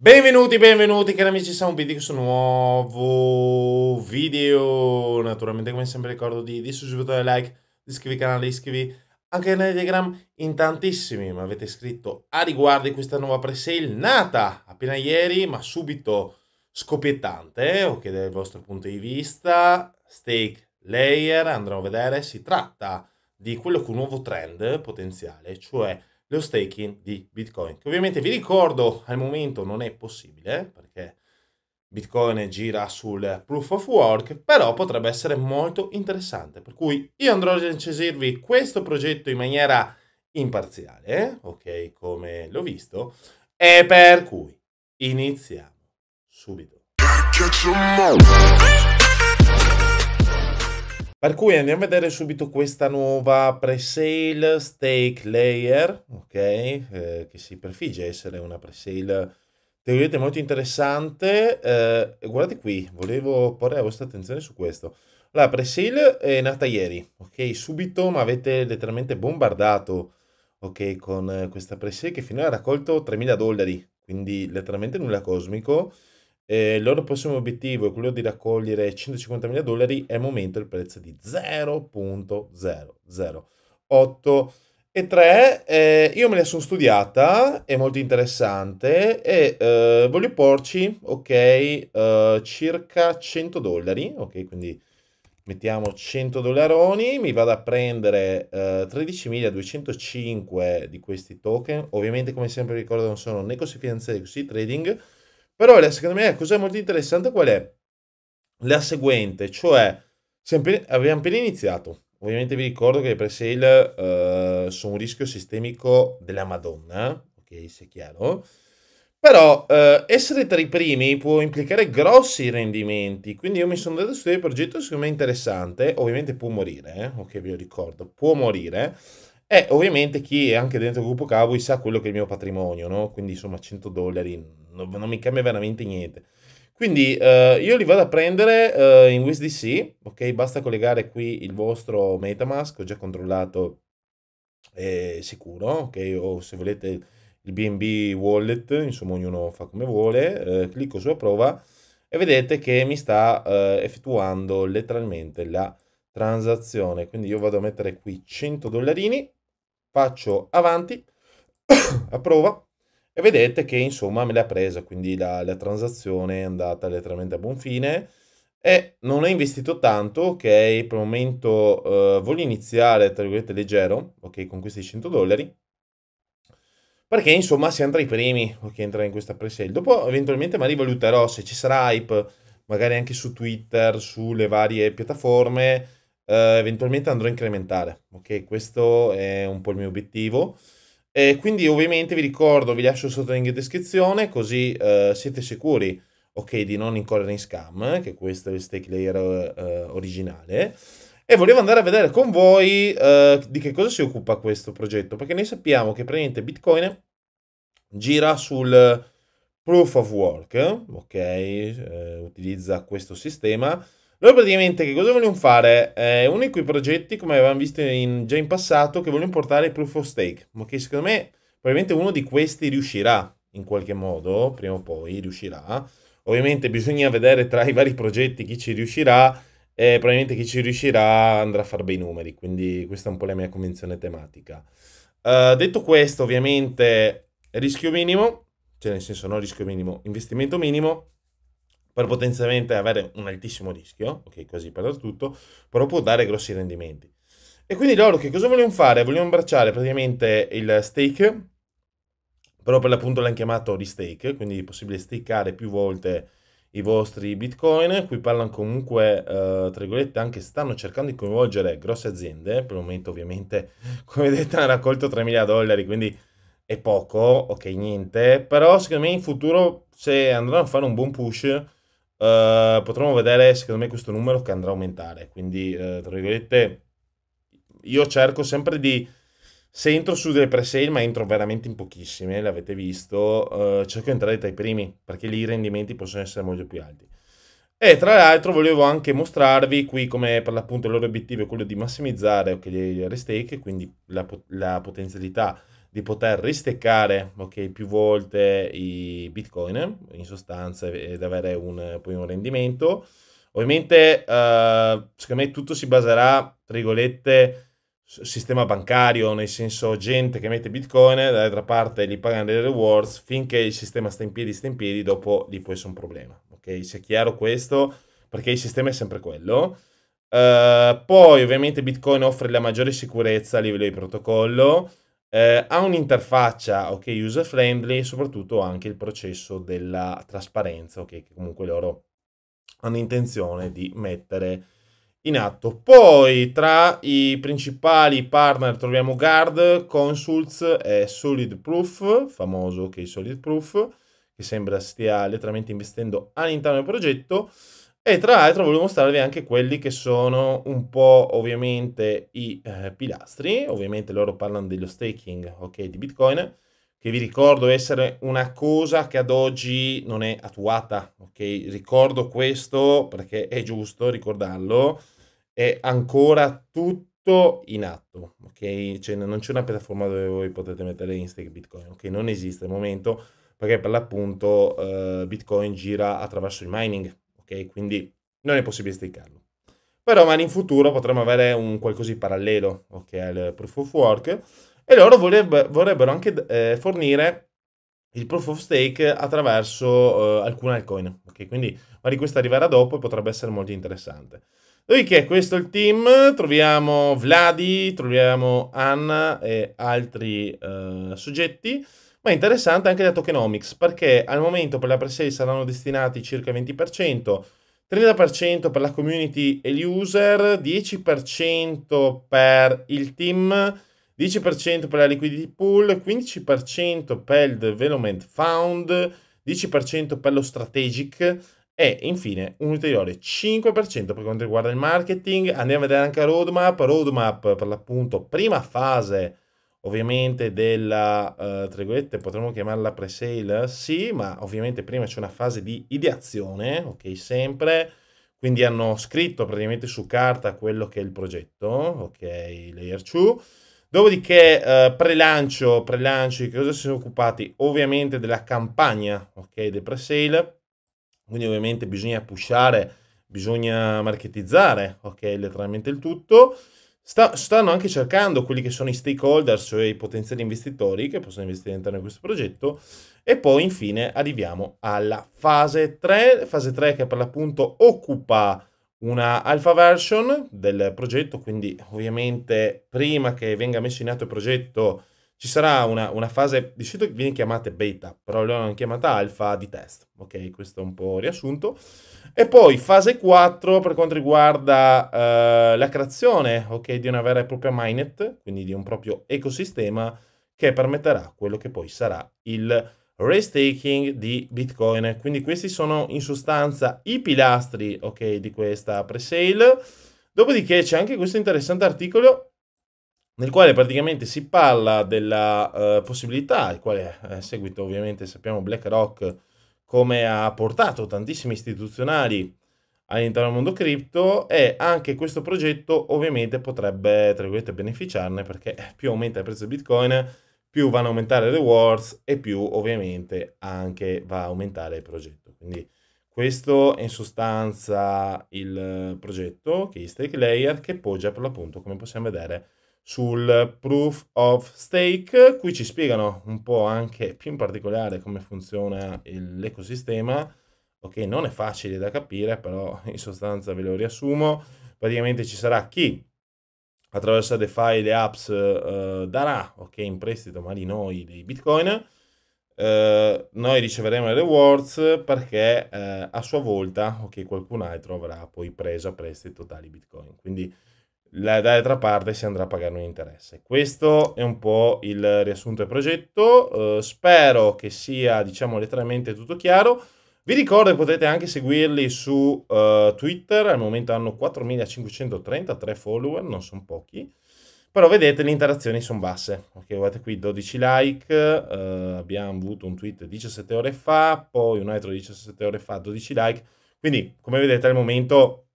Benvenuti, benvenuti cari amici, siamo PD questo nuovo video Naturalmente come sempre ricordo di, di subscrivere, like, di iscrivervi al canale, iscrivervi anche nel Telegram In tantissimi mi avete scritto a riguardo di questa nuova presale nata appena ieri ma subito scoppiettante O che dal vostro punto di vista, stake layer, andremo a vedere, si tratta di quello che è un nuovo trend potenziale Cioè lo staking di Bitcoin. Che ovviamente vi ricordo al momento non è possibile perché Bitcoin gira sul proof of work, però potrebbe essere molto interessante. Per cui io andrò a recensirvi questo progetto in maniera imparziale, ok, come l'ho visto, e per cui iniziamo subito. Per cui andiamo a vedere subito questa nuova presale stake layer, ok? Eh, che si prefigge essere una presale teoricamente molto interessante. Eh, guardate qui, volevo porre la vostra attenzione su questo. La presale è nata ieri, ok? Subito, ma avete letteralmente bombardato, ok? Con eh, questa presale che finora ha raccolto 3.000 dollari, quindi letteralmente nulla cosmico eh, il loro prossimo obiettivo è quello di raccogliere 150 mila dollari, è al momento il prezzo di 0.008. E 3. eh, io me la sono studiata, è molto interessante e eh, voglio porci, ok, eh, circa 100 dollari, ok, quindi mettiamo 100 dollaroni, mi vado a prendere 13.205 eh, di questi token, ovviamente come sempre ricordo non sono né così finanziari così trading, però la, secondo me la cosa molto interessante qual è? La seguente, cioè sempre, abbiamo appena iniziato. Ovviamente vi ricordo che le pre-sale eh, sono un rischio sistemico della Madonna, ok, se è chiaro. Però eh, essere tra i primi può implicare grossi rendimenti, quindi io mi sono dato a studiare il progetto, secondo me è interessante, ovviamente può morire, eh? ok, vi ricordo, può morire. E ovviamente chi è anche dentro il gruppo Cowboy sa quello che è il mio patrimonio, no? Quindi insomma 100 dollari non, non mi cambia veramente niente. Quindi eh, io li vado a prendere eh, in WSDC, ok? Basta collegare qui il vostro Metamask, ho già controllato è eh, sicuro, ok? O se volete il BNB wallet, insomma ognuno fa come vuole, eh, clicco sulla prova e vedete che mi sta eh, effettuando letteralmente la transazione. Quindi io vado a mettere qui 100 dollarini faccio avanti, approva e vedete che insomma me l'ha presa, quindi la, la transazione è andata letteralmente a buon fine e non ho investito tanto, ok, per il momento eh, voglio iniziare tra virgolette leggero, ok, con questi 100 dollari, perché insomma siamo tra i primi che okay, entra in questa presale. Dopo eventualmente magari valuterò se ci sarà hype, magari anche su Twitter, sulle varie piattaforme, eh, eventualmente andrò a incrementare. Ok, questo è un po' il mio obiettivo. E quindi ovviamente vi ricordo, vi lascio sotto in descrizione così eh, siete sicuri ok, di non incorrere in scam, che questo è il stake layer eh, originale. E volevo andare a vedere con voi eh, di che cosa si occupa questo progetto, perché noi sappiamo che praticamente Bitcoin gira sul proof of work, ok, eh, utilizza questo sistema noi praticamente che cosa vogliamo fare? Eh, uno di quei progetti, come avevamo visto in, già in passato, che vogliamo portare il proof of stake, ma che secondo me probabilmente uno di questi riuscirà in qualche modo, prima o poi riuscirà. Ovviamente bisogna vedere tra i vari progetti chi ci riuscirà e probabilmente chi ci riuscirà andrà a fare bei numeri, quindi questa è un po' la mia convinzione tematica. Uh, detto questo, ovviamente rischio minimo, cioè nel senso no rischio minimo, investimento minimo, per potenzialmente avere un altissimo rischio, ok, quasi per tutto, però può dare grossi rendimenti. E quindi loro che cosa vogliono fare? Vogliono abbracciare praticamente il stake, però per l'appunto l'hanno chiamato di stake, quindi è possibile stakeare più volte i vostri bitcoin, qui parlano comunque, eh, tra virgolette, anche stanno cercando di coinvolgere grosse aziende, per il momento ovviamente, come vedete, hanno raccolto 3 mila dollari, quindi è poco, ok, niente, però secondo me in futuro se andranno a fare un buon push eh, potremo vedere secondo me questo numero che andrà a aumentare. Quindi, eh, tra virgolette, io cerco sempre di... Se entro su delle pre-sale, ma entro veramente in pochissime, l'avete visto, eh, cerco di entrare tra i primi, perché lì i rendimenti possono essere molto più alti. E tra l'altro volevo anche mostrarvi qui come per l'appunto il loro obiettivo è quello di massimizzare okay, gli restake, quindi la, la potenzialità di poter risteccare okay, più volte i bitcoin in sostanza ed avere un, poi un rendimento. Ovviamente, eh, secondo me, tutto si baserà, tra virgolette, sistema bancario, nel senso gente che mette bitcoin, dall'altra parte gli pagano dei rewards, finché il sistema sta in piedi, sta in piedi, dopo lì può essere un problema. Ok, sia chiaro questo, perché il sistema è sempre quello. Uh, poi ovviamente Bitcoin offre la maggiore sicurezza a livello di protocollo, eh, ha un'interfaccia ok user friendly e soprattutto anche il processo della trasparenza ok che comunque loro hanno intenzione di mettere in atto. Poi tra i principali partner troviamo Guard, Consults e Solid Proof, famoso ok Solid Proof, che sembra stia letteralmente investendo all'interno del progetto. E tra l'altro volevo mostrarvi anche quelli che sono un po' ovviamente i eh, pilastri, ovviamente loro parlano dello staking ok, di Bitcoin, che vi ricordo essere una cosa che ad oggi non è attuata, ok? Ricordo questo perché è giusto ricordarlo, è ancora tutto in atto, ok? Cioè non c'è una piattaforma dove voi potete mettere in stake Bitcoin, ok? Non esiste al momento perché per l'appunto eh, Bitcoin gira attraverso il mining, ok? Quindi non è possibile staccarlo. Però magari in futuro potremmo avere un qualcosa di parallelo, ok, al proof of work, e loro vorrebbero anche eh, fornire il proof of stake attraverso eh, alcune altcoin, ok? Quindi magari questa arriverà dopo e potrebbe essere molto interessante. Dopodiché questo è il team, troviamo Vladi, troviamo Anna e altri eh, soggetti. Ma è interessante anche la tokenomics, perché al momento per la pre-sale saranno destinati circa il 20%, 30% per la community e gli user, 10% per il team, 10% per la liquidity pool, 15% per il development fund, 10% per lo strategic e infine un ulteriore 5% per quanto riguarda il marketing. Andiamo a vedere anche la roadmap, roadmap per l'appunto prima fase ovviamente della, eh, tra virgolette, potremmo chiamarla pre-sale, sì, ma ovviamente prima c'è una fase di ideazione, ok, sempre, quindi hanno scritto praticamente su carta quello che è il progetto, ok, layer 2, dopodiché eh, pre-lancio, pre-lancio di cosa si sono occupati? Ovviamente della campagna, ok, del pre-sale, quindi ovviamente bisogna pushare, bisogna marketizzare, ok, letteralmente il tutto, sta, stanno anche cercando quelli che sono i stakeholders, cioè i potenziali investitori che possono investire all'interno di questo progetto. E poi infine arriviamo alla fase 3, fase 3 che per l'appunto occupa una alpha version del progetto, quindi ovviamente prima che venga messo in atto il progetto ci sarà una, una, fase, di solito viene chiamata beta, però loro l'hanno chiamata alfa di test, ok? Questo è un po' riassunto. E poi fase 4 per quanto riguarda eh, la creazione, ok, di una vera e propria minet, quindi di un proprio ecosistema che permetterà quello che poi sarà il restaking di Bitcoin. Quindi questi sono in sostanza i pilastri, ok, di questa presale. Dopodiché c'è anche questo interessante articolo nel quale praticamente si parla della uh, possibilità, il quale eh, a seguito ovviamente sappiamo BlackRock come ha portato tantissimi istituzionali all'interno del mondo cripto e anche questo progetto ovviamente potrebbe tra virgolette beneficiarne perché eh, più aumenta il prezzo di Bitcoin più vanno a aumentare le rewards e più ovviamente anche va a aumentare il progetto. Quindi questo è in sostanza il progetto che è Stake Layer che poggia per l'appunto come possiamo vedere sul proof of stake. Qui ci spiegano un po' anche più in particolare come funziona l'ecosistema. Ok, non è facile da capire, però in sostanza ve lo riassumo. Praticamente ci sarà chi attraverso DeFi e le apps eh, darà ok, in prestito magari noi dei bitcoin. Eh, noi riceveremo i rewards perché eh, a sua volta ok, qualcun altro avrà poi preso a prestito tali bitcoin. Quindi dall'altra parte si andrà a pagare un interesse. Questo è un po' il riassunto del progetto, eh, spero che sia diciamo letteralmente tutto chiaro. Vi ricordo che potete anche seguirli su uh, Twitter, al momento hanno 4533 follower, non sono pochi, però vedete le interazioni sono basse, ok guardate qui 12 like, uh, abbiamo avuto un tweet 17 ore fa, poi un altro 17 ore fa 12 like, quindi come vedete al momento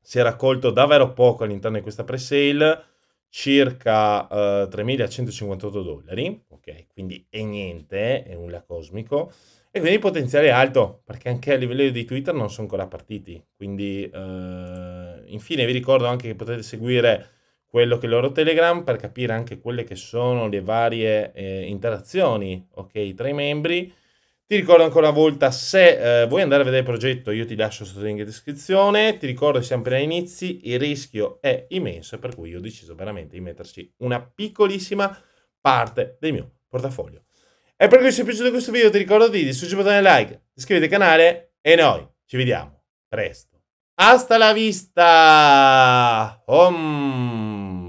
si è raccolto davvero poco all'interno di questa pre-sale, circa eh, 3.158 dollari, ok? Quindi è niente, è nulla cosmico. E quindi il potenziale è alto, perché anche a livello di Twitter non sono ancora partiti. Quindi, eh, infine, vi ricordo anche che potete seguire quello che è il loro Telegram per capire anche quelle che sono le varie eh, interazioni, ok, tra i membri ti ricordo ancora una volta, se eh, vuoi andare a vedere il progetto, io ti lascio sotto link in descrizione. Ti ricordo sempre agli inizi, il rischio è immenso, per cui io ho deciso veramente di metterci una piccolissima parte del mio portafoglio. E per cui se ti è piaciuto questo video ti ricordo di distruggere il bottone like, iscriviti al canale e noi ci vediamo presto. Hasta la vista! Om.